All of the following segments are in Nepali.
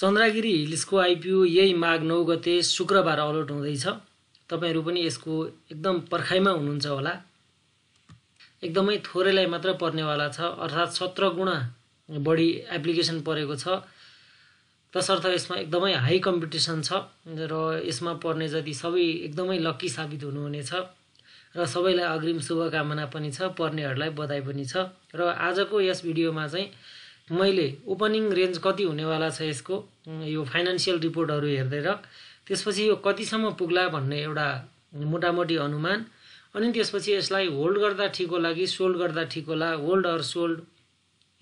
चन्द्रगिरी हिल्सको आइपिओ यही माघ नौ गते शुक्रबार अलट हुँदैछ तपाईँहरू पनि यसको एकदम पर्खाइमा हुनुहुन्छ होला एकदमै थोरैलाई मात्र पर्नेवाला छ अर्थात् सत्र गुणा बढी एप्लिकेसन परेको छ तसर्थ यसमा एकदमै हाई कम्पिटिसन छ र यसमा पर्ने जति सबै एकदमै लक्की साबित हुनुहुनेछ र सबैलाई अग्रिम शुभकामना पनि छ पर्नेहरूलाई बधाई पनि छ र आजको यस भिडियोमा चाहिँ मैले ओपनिङ रेन्ज कति हुनेवाला छ यसको यो फाइनेन्सियल रिपोर्टहरू र त्यसपछि यो कतिसम्म पुग्ला भन्ने एउटा मोटामोटी अनुमान अनि त्यसपछि यसलाई होल्ड गर्दा ठिक होला कि सोल्ड गर्दा ठिक होला होल्ड अर सोल्ड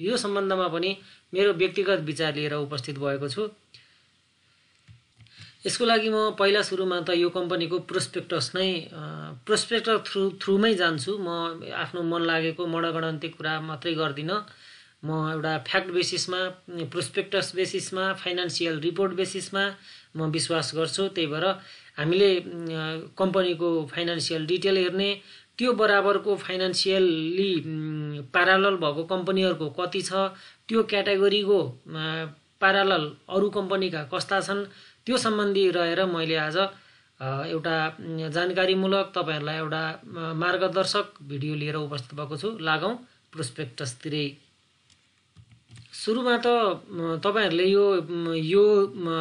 यो सम्बन्धमा पनि मेरो व्यक्तिगत विचार लिएर उपस्थित भएको छु यसको लागि म पहिला सुरुमा त यो कम्पनीको प्रोस्पेक्टस नै प्रोस्पेक्टस थ्रु थ्रुमै जान्छु म आफ्नो मन लागेको मनगणन्ती कुरा मात्रै गर्दिनँ म एउटा फ्याक्ट बेसिसमा प्रोस्पेक्टस बेसिसमा फाइनेन्सियल रिपोर्ट बेसिसमा म विश्वास गर्छु त्यही भएर हामीले कम्पनीको फाइनेन्सियल डिटेल हेर्ने त्यो बराबरको फाइनेन्सियल्ली प्यारालल भएको कम्पनीहरूको कति छ त्यो क्याटेगोरीको प्यारालल अरू कम्पनीका कस्ता छन् त्यो सम्बन्धी रहेर मैले आज एउटा जानकारीमूलक तपाईँहरूलाई एउटा मार्गदर्शक भिडियो लिएर उपस्थित भएको छु लागौँ प्रोस्पेक्टसतिरै सुरुमा त तपाईँहरूले यो यो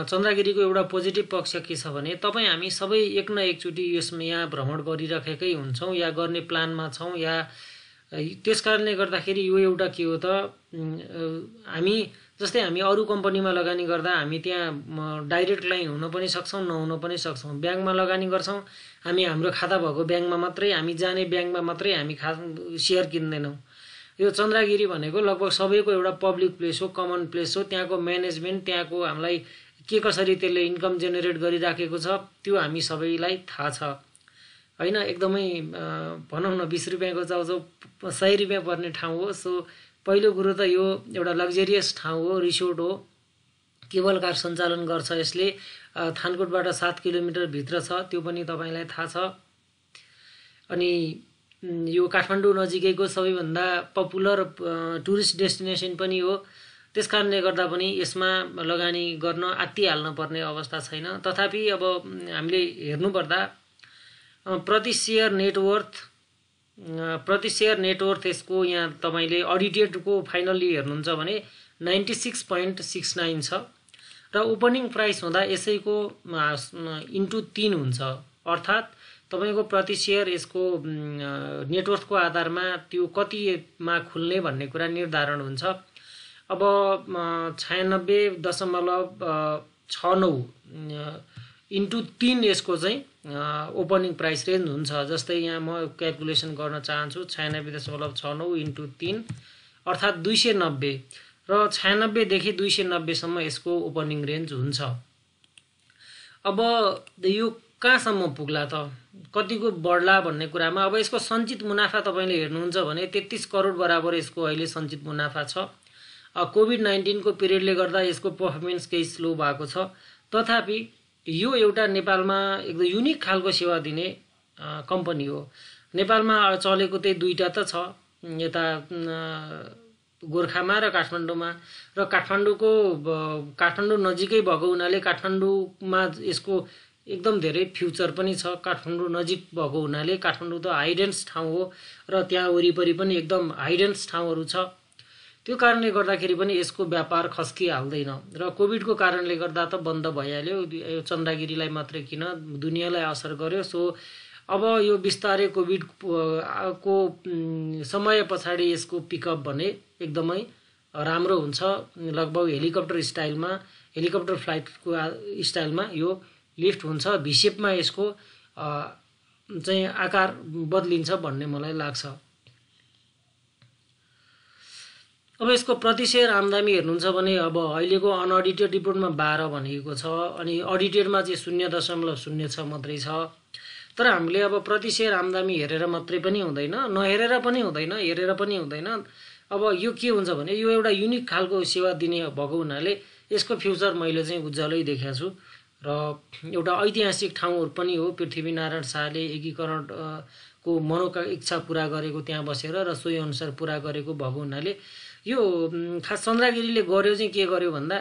चन्द्रगिरीको एउटा पोजिटिभ पक्ष के छ भने तपाईँ हामी सबै एक न एकचोटि यसमा यहाँ भ्रमण गरिराखेकै हुन्छौँ या गर्ने प्लानमा छौँ या त्यस कारणले गर्दाखेरि यो एउटा के हो त हामी जस्तै हामी अरू कम्पनीमा लगानी गर्दा हामी त्यहाँ डाइरेक्ट लाइन हुन पनि सक्छौँ नहुन पनि सक्छौँ ब्याङ्कमा लगानी गर्छौँ हामी हाम्रो खाता भएको ब्याङ्कमा मात्रै हामी जाने ब्याङ्कमा मात्रै हामी खा सेयर किन्दैनौँ यो चन्द्रगिरी भनेको लगभग सबैको एउटा पब्लिक प्लेस हो कमन प्लेस हो त्यहाँको म्यानेजमेन्ट त्यहाँको हामीलाई के कसरी त्यसले इन्कम जेनेरेट गरिराखेको छ त्यो हामी सबैलाई थाहा छ होइन एकदमै भनौँ न बिस रुपियाँको चाउचाउ सय रुपियाँ पर्ने ठाउँ हो सो पहिलो कुरो त यो एउटा लग्जेरियस ठाउँ हो रिसोर्ट हो केवल कार सञ्चालन गर्छ यसले थानकोटबाट सात किलोमिटरभित्र छ त्यो पनि तपाईँलाई थाहा छ अनि यो काठमाडौँ नजिकैको सबैभन्दा पपुलर टुरिस्ट डेस्टिनेसन पनि हो त्यस कारणले गर्दा पनि यसमा लगानी गर्न आत्तिहाल्न पर्ने अवस्था छैन तथापि अब हामीले हेर्नुपर्दा प्रति सेयर नेटवर्थ प्रति सेयर नेटवर्थ यसको यहाँ तपाईँले अडिटेडको फाइनल्ली हेर्नुहुन्छ भने ninety six point six nine छ र ओपनिङ प्राइस हुँदा यसैको इन्टु तिन हुन्छ अर्थात् तपाईँको प्रति सेयर यसको नेटवर्थको आधारमा त्यो कतिमा खुल्ने भन्ने कुरा निर्धारण हुन्छ अब छयानब्बे दशमलव छ नौ इन्टु तिन यसको चाहिँ ओपनिङ प्राइस रेन्ज हुन्छ जस्तै यहाँ म क्यालकुलेसन गर्न चाहन्छु छयानब्बे दशमलव छ नौ इन्टु तिन अर्थात् दुई सय नब्बे र छयानब्बेदेखि दुई सय नब्बेसम्म यसको ओपनिङ रेन्ज हुन्छ अब यो कहाँसम्म पुग्ला त कतिको बढ्ला भन्ने कुरामा अब यसको सञ्चित मुनाफा तपाईँले हेर्नुहुन्छ भने तेत्तिस करोड बराबर यसको अहिले सञ्चित मुनाफा छ कोभिड नाइन्टिनको पिरियडले गर्दा यसको पर्फर्मेन्स केही स्लो भएको छ तथापि यो एउटा नेपालमा एकदम युनिक खालको सेवा दिने कम्पनी हो नेपालमा चलेको त्यही दुईवटा त छ यता गोर्खामा र काठमाडौँमा र काठमाडौँको काठमाडौँ नजिकै भएको हुनाले काठमाडौँमा यसको एकदम धेरै फ्युचर पनि छ काठमाडौँ नजिक भएको हुनाले काठमाडौँ त हाइडेन्स ठाउँ हो र त्यहाँ वरिपरि पनि एकदम हाइडेन्स ठाउँहरू छ त्यो कारणले गर्दाखेरि पनि यसको व्यापार खस्किहाल्दैन र कोभिडको कारणले गर्दा त बन्द भइहाल्यो यो चन्दागिरीलाई मात्रै किन दुनियाँलाई असर गर्यो सो अब यो बिस्तारै कोभिड को समय पछाडि यसको पिकअप भने एकदमै राम्रो हुन्छ लगभग हेलिकप्टर स्टाइलमा हेलिकप्टर फ्लाइटको स्टाइलमा यो लिफ्ट हुन्छ भिसेपमा यसको चाहिँ आकार बदलिन्छ भन्ने मलाई लाग्छ अब यसको प्रतिशेयर आमदामी हेर्नुहुन्छ भने अब अहिलेको अनअडिटेड रिपोर्टमा बाह्र भनेको छ अनि अडिटेडमा चाहिँ शून्य दशमलव शून्य छ मात्रै छ तर हामीले अब प्रतिशेयर आमदामी हेरेर मात्रै पनि हुँदैन नहेरेर पनि हुँदैन हेरेर पनि हुँदैन अब यो के हुन्छ भने यो एउटा युनिक खालको सेवा दिने भएको हुनाले यसको फ्युचर मैले चाहिँ उज्जवलै देखाएको छु र एउटा ऐतिहासिक ठाउँहरू पनि हो पृथ्वीनारायण शाहले एकीकरण को मनोका इच्छा पुरा गरेको त्यहाँ बसेर र सोही अनुसार पुरा गरेको भएको हुनाले यो खास चन्द्रगिरीले गर्यो चाहिँ के गर्यो भन्दा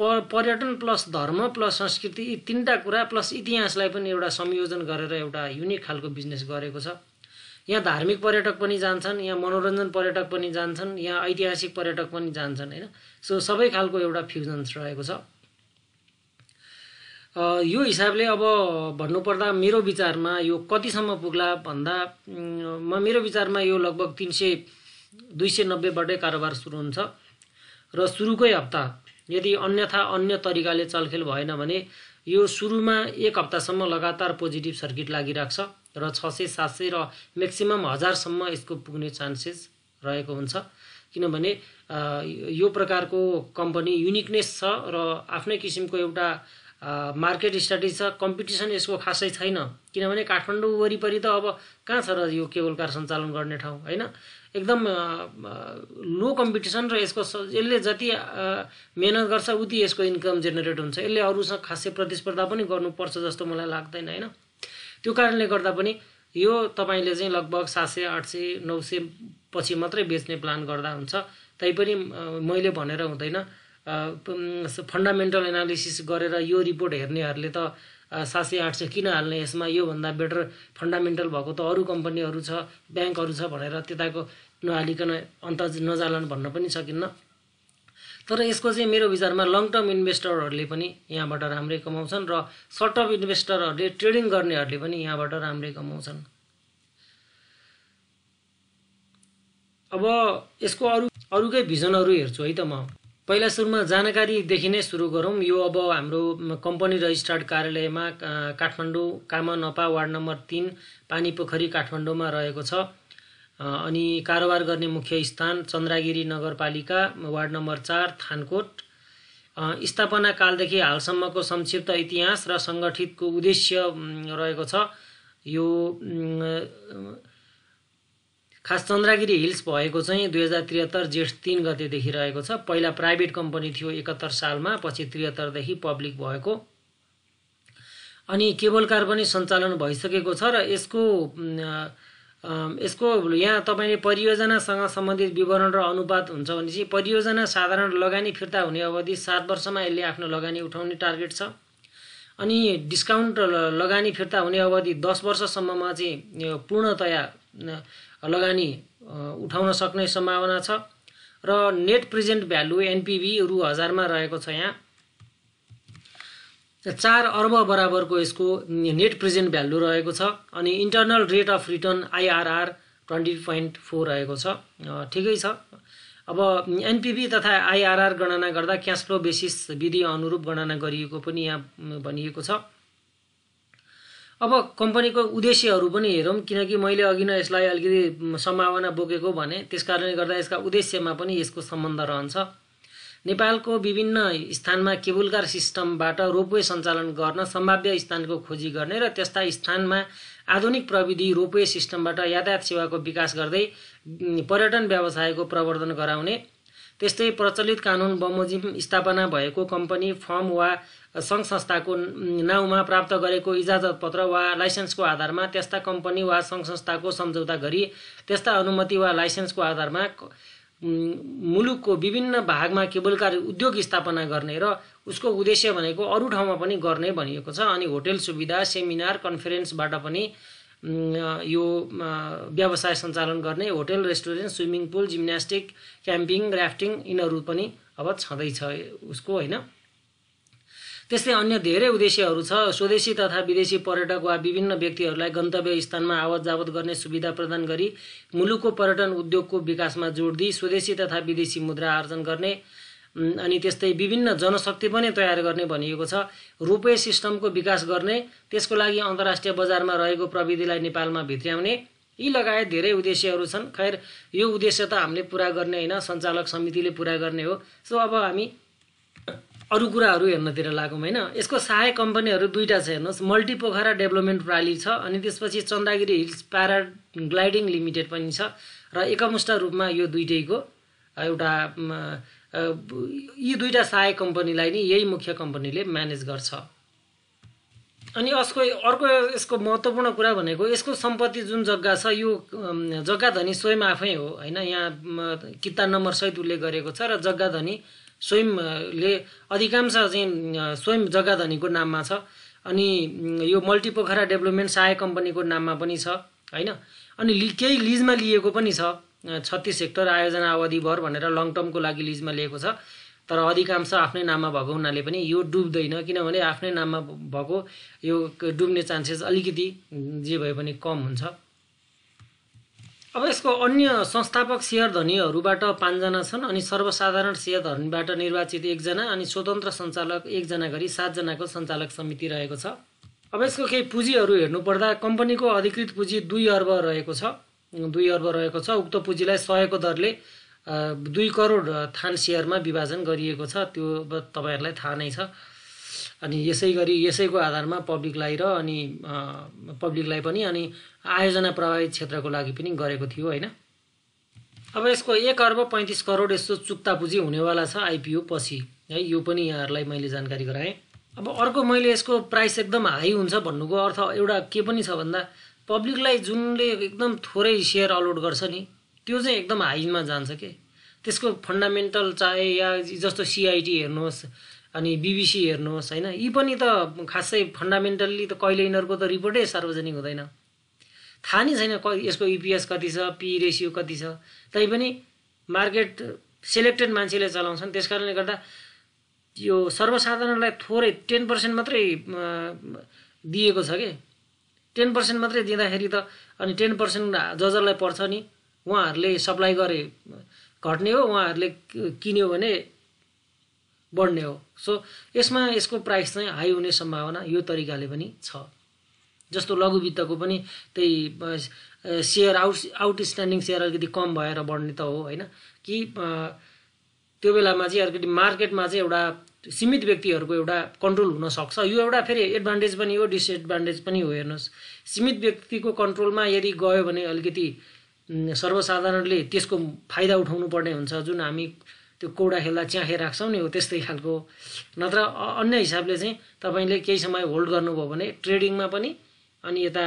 प पर्यटन प्लस धर्म प्लस संस्कृति यी तिनवटा कुरा प्लस इतिहासलाई पनि एउटा संयोजन गरेर एउटा युनिक खालको बिजनेस गरेको छ यहाँ धार्मिक पर्यटक पनि जान्छन् यहाँ मनोरञ्जन पर्यटक पनि जान्छन् यहाँ ऐतिहासिक पर्यटक पनि जान्छन् होइन सो सबै खालको एउटा फ्युजन्स रहेको छ यो हिसाबले अब भन्नुपर्दा मेरो विचारमा यो कतिसम्म पुग्ला भन्दा म मेरो विचारमा यो लगभग तिन सय दुई सय नब्बेबाटै कारोबार सुरु हुन्छ र सुरुकै हप्ता यदि अन्यथा अन्य तरिकाले चलखेल भएन भने यो सुरुमा एक हप्तासम्म लगातार पोजिटिभ सर्किट लागिरहेको छ र छ सय सात सय र म्याक्सिमम् हजारसम्म यसको पुग्ने चान्सेस रहेको हुन्छ किनभने यो प्रकारको कम्पनी युनिकनेस छ र आफ्नै किसिमको एउटा मार्केट स्टडी छ कम्पिटिसन यसको खासै छैन किनभने काठमाडौँ वरिपरि त अब कहाँ छ र यो केबल कार सञ्चालन गर्ने ठाउँ होइन एकदम लो कम्पिटिसन र यसको यसले जति मेहनत गर्छ उति यसको इन्कम जेनेरेट हुन्छ यसले अरूसँग खासै प्रतिस्पर्धा पनि गर्नुपर्छ जस्तो मलाई लाग्दैन होइन त्यो कारणले गर्दा पनि यो तपाईँले चाहिँ लगभग सात सय आठ सय नौ सय पछि मात्रै बेच्ने प्लान गर्दा हुन्छ तैपनि मैले भनेर हुँदैन फन्डामेन्टल एनालिसिस गरेर यो रिपोर्ट हेर्नेहरूले त सात सय आठ सय किन हाल्ने यसमा योभन्दा बेटर फन्डामेन्टल भएको त अरू कम्पनीहरू छ ब्याङ्कहरू छ भनेर त्यताको नहालिकन अन्त नजालन भन्न पनि सकिन्न तर यसको चाहिँ मेरो विचारमा लङ टर्म इन्भेस्टरहरूले पनि यहाँबाट राम्रै कमाउँछन् र सर्ट टर्म इन्भेस्टरहरूले ट्रेडिङ गर्नेहरूले पनि यहाँबाट राम्रै कमाउँछन् अब यसको अरू अरूकै भिजनहरू हेर्छु है त म पहिला सुरुमा जानकारीदेखि नै सुरु गरौँ यो अब हाम्रो कम्पनी रजिस्ट्रार्ड कार्यालयमा काठमाडौँ कामा नपा वार्ड नम्बर तिन पानी पोखरी काठमाडौँमा रहेको छ अनि कारोबार गर्ने मुख्य स्थान चन्द्रागिरी नगरपालिका वार्ड नम्बर चार थानकोट स्थापना कालदेखि हालसम्मको संक्षिप्त इतिहास र सङ्गठितको उद्देश्य रहेको छ यो खास चन्द्रगिरी हिल्स भएको चाहिँ दुई हजार त्रिहत्तर जेठ तिन गतेदेखि रहेको छ पहिला प्राइभेट कम्पनी थियो एकहत्तर सालमा पछि त्रिहत्तरदेखि पब्लिक भएको अनि केबल कार पनि सञ्चालन भइसकेको छ र यसको यसको यहाँ तपाईँले परियोजनासँग सम्बन्धित विवरण र अनुपात हुन्छ भने चाहिँ परियोजना साधारण लगानी फिर्ता हुने अवधि सात वर्षमा यसले आफ्नो लगानी उठाउने टार्गेट छ अनि डिस्काउन्ट लगानी फिर्ता हुने अवधि दस वर्षसम्ममा चाहिँ पूर्णतया लगानी उठाउन सक्ने सम्भावना छ र नेट प्रेजेन्ट भ्यालु एनपिभी रु हजारमा रहेको छ यहाँ चार अर्ब बराबरको यसको नेट प्रेजेन्ट भ्यालु रहेको छ अनि internal rate of return IRR twenty point four रहेको छ ठिकै छ अब एनपिभी तथा आइआरआर गणना गर्दा क्यास फ्लो बेसिस विधि अनुरूप गणना गरिएको पनि यहाँ भनिएको छ अब कम्पनीको उद्देश्यहरू पनि हेरौँ किनकि मैले अघि नै यसलाई अलिकति सम्भावना बोकेको भने त्यस कारणले गर्दा यसका उद्देश्यमा पनि यसको सम्बन्ध रहन्छ नेपालको विभिन्न स्थानमा केबुलकार सिस्टमबाट रोपवे सञ्चालन गर्न सम्भाव्य स्थानको खोजी गर्ने र त्यस्ता स्थानमा आधुनिक प्रविधि रोपवे सिस्टमबाट यातायात सेवाको विकास गर्दै पर्यटन व्यवसायको प्रवर्धन गराउने त्यस्तै प्रचलित कानुन बमोजिम स्थापना भएको कम्पनी फर्म वा सङ्घ संस्थाको नाउँमा प्राप्त गरेको इजाजत पत्र वा लाइसेन्सको आधारमा त्यस्ता कम्पनी वा सङ्घ संस्थाको सम्झौता गरी त्यस्ता अनुमति वा लाइसेन्सको आधारमा मुलुकको विभिन्न भागमा केबलकार उद्योग स्थापना गर्ने र उसको उद्देश्य भनेको अरू ठाउँमा पनि गर्ने भनिएको छ अनि होटेल सुविधा सेमिनार कन्फरेन्सबाट पनि यो व्यवसाय सञ्चालन गर्ने hotel restaurant swimming pool gymnastic camping rafting यिनीहरू पनि अब छँदैछ उसको होइन त्यस्तै अन्य धेरै उद्देश्यहरू छ स्वदेशी तथा विदेशी पर्यटक वा विभिन्न व्यक्तिहरूलाई गन्तव्य स्थानमा आवत जावत गर्ने सुविधा प्रदान गरी मुलुकको पर्यटन उद्योगको विकासमा जोड दिई स्वदेशी तथा विदेशी मुद्रा आर्जन गर्ने अनि त्यस्तै विभिन्न जनशक्ति पनि तयार गर्ने भनिएको छ रुपे सिस्टमको विकास गर्ने त्यसको लागि अन्तर्राष्ट्रिय बजारमा रहेको प्रविधिलाई नेपालमा भित्र्याउने यी लगायत धेरै उद्देश्यहरू छन् खैर यो उद्देश्य त हामीले पुरा गर्ने होइन सञ्चालक समितिले पुरा गर्ने हो सो अब हामी अरू कुराहरू हेर्नतिर लागौँ होइन यसको सहायक कम्पनीहरू दुईवटा छ हेर्नुहोस् पोखरा डेभलपमेन्ट प्राली छ अनि त्यसपछि Chandragiri hills para paragliding limited पनि छ र एकमुष्ट रूपमा यो दुइटैको एउटा यी दुईवटा सहायक कम्पनीलाई नै यही मुख्य कम्पनीले म्यानेज गर्छ अनि यसको अर्को यसको महत्त्वपूर्ण कुरा भनेको यसको सम्पत्ति जुन जग्गा छ यो जग्गा धनी स्वयं आफै हो होइन यहाँ किता सहित उसले गरेको छ र जग्गा धनी स्वयंले अधिकांश चाहिँ स्वयं जग्गा धनीको नाममा छ अनि यो मल्टी पोखरा डेभलपमेन्ट सहायक कम्पनीको नाममा पनि छ होइन अनि केही लिजमा लिएको पनि छ छत्तिस हेक्टर आयोजना अवधिभर भनेर लङ टर्मको लागि लिजमा लिएको छ तर अधिकांश आफ्नै नाममा भएको हुनाले पनि यो डुब्दैन किनभने आफ्नै नाममा भएको यो डुब्ने चान्सेस अलिकति जे भए पनि कम हुन्छ अब यसको अन्य संस्थापक सेयर धनीहरूबाट पाँचजना छन् अनि सर्वसाधारण सेयर धनीबाट निर्वाचित एकजना अनि स्वतन्त्र सञ्चालक एकजना गरी सातजनाको सञ्चालक समिति रहेको छ अब यसको केही पुँजीहरू हेर्नुपर्दा कम्पनीको अधिकृत पुँजी दुई अर्ब रहेको छ दुई अर्ब रहेको छ उक्त पुँजीलाई सयको दरले दुई करोड थान सेयरमा विभाजन गरिएको छ त्यो तपाईँहरूलाई थाहा नै छ अनि यसै गरी यसैको आधारमा पब्लिकलाई र अनि पब्लिकलाई पनि अनि आयोजना प्रभावित क्षेत्रको लागि पनि गरेको थियो होइन अब यसको एक अर्ब पैँतिस करोड यस्तो चुक्ता पुँजी हुनेवाला छ आइपिओ पछि है यो पनि यहाँहरूलाई मैले जानकारी गराएँ अब अर्को मैले यसको प्राइस एकदम हाई हुन्छ भन्नुको अर्थ एउटा के पनि छ भन्दा पब्लिकलाई जुनले एकदम थोरै सेयर अलोट गर्छ नि त्यो चाहिँ एकदम हाइमा जान्छ के त्यसको फन्डामेन्टल चाहे या जस्तो सिआइटी हेर्नुहोस् अनि बिबिसी हेर्नुहोस् होइन यी पनि त खासै फन्डामेन्टल्ली त कहिले यिनीहरूको त रिपोर्टै सार्वजनिक हुँदैन थाहा नै छैन क यसको इपिएस e कति छ पी रेसियो कति छ तैपनि मार्केट सेलेक्टेड मान्छेले चलाउँछन् त्यस कारणले गर्दा यो सर्वसाधारणलाई थोरै टेन पर्सेन्ट मात्रै दिएको छ कि टेन पर्सेन्ट मात्रै दिँदाखेरि त अनि टेन पर्सेन्ट जसलाई पर्छ नि उहाँहरूले सप्लाई गरे घट्ने हो उहाँहरूले किन्यो भने बढ्ने हो सो यसमा यसको प्राइस चाहिँ हाई हुने सम्भावना यो तरिकाले पनि छ जस्तो लघुवित्तको पनि त्यही सेयर आउट आउटस्ट्यान्डिङ सेयर अलिकति कम भएर बढ्ने त हो होइन कि त्यो बेलामा चाहिँ अलिकति मार्केटमा चाहिँ एउटा सीमित व्यक्तिहरूको एउटा कन्ट्रोल हुनसक्छ यो एउटा फेरि एडभान्टेज पनि हो डिसएडभान्टेज पनि हो हेर्नुहोस् सीमित व्यक्तिको कन्ट्रोलमा यदि गयो भने अलिकति सर्वसाधारणले त्यसको फाइदा उठाउनु पर्ने हुन्छ जुन हामी त्यो कौडा खेल्दा च्याखे राख्छौँ नि हो त्यस्तै खालको नत्र अन्य हिसाबले चाहिँ तपाईँले केही समय होल्ड गर्नुभयो भने ट्रेडिङमा पनि अनि यता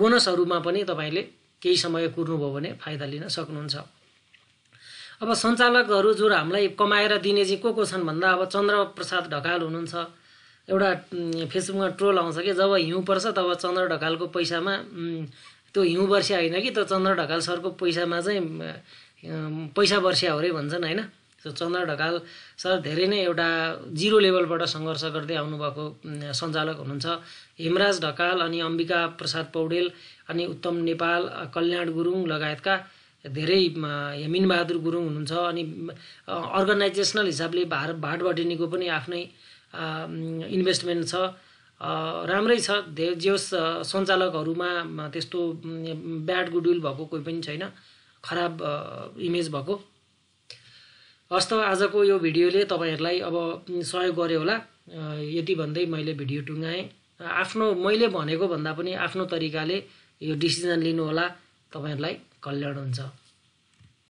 बोनसहरूमा पनि तपाईँले केही समय कुर्नुभयो भने फाइदा लिन सक्नुहुन्छ अब सञ्चालकहरू जो हामीलाई कमाएर दिने चाहिँ को को छन् भन्दा अब चन्द्रप्रसाद ढकाल हुनुहुन्छ एउटा फेसबुकमा ट्रोल आउँछ कि जब हिउँ पर्छ तब चन्द्र ढकालको पैसामा त्यो हिउँ वर्षा होइन कि त चन्द्र ढकाल सरको पैसामा चाहिँ पैसा वर्षा हो रे भन्छन् होइन त्यो चन्द्र ढकाल सर धेरै नै एउटा जिरो लेभलबाट सङ्घर्ष गर्दै आउनुभएको सञ्चालक हुनुहुन्छ हेमराज ढकाल अनि अम्बिका प्रसाद पौडेल अनि उत्तम नेपाल कल्याण गुरुङ लगायतका धेरै बहादुर गुरुङ हुनुहुन्छ अनि अर्गनाइजेसनल हिसाबले भाट भाटबटेनीको पनि आफ्नै इन्भेस्टमेन्ट छ राम्रै छ जे होस् सञ्चालकहरूमा त्यस्तो ब्याड गुडविल भएको कोही पनि छैन खराब इमेज भएको हस्त आजको यो भिडियोले तपाईँहरूलाई अब सहयोग गर्यो होला यति भन्दै मैले भिडियो टुङ्गाएँ आफ्नो मैले भनेको भन्दा पनि आफ्नो तरिकाले यो डिसिजन लिनुहोला तपाईँहरूलाई कल्याण हुन्छ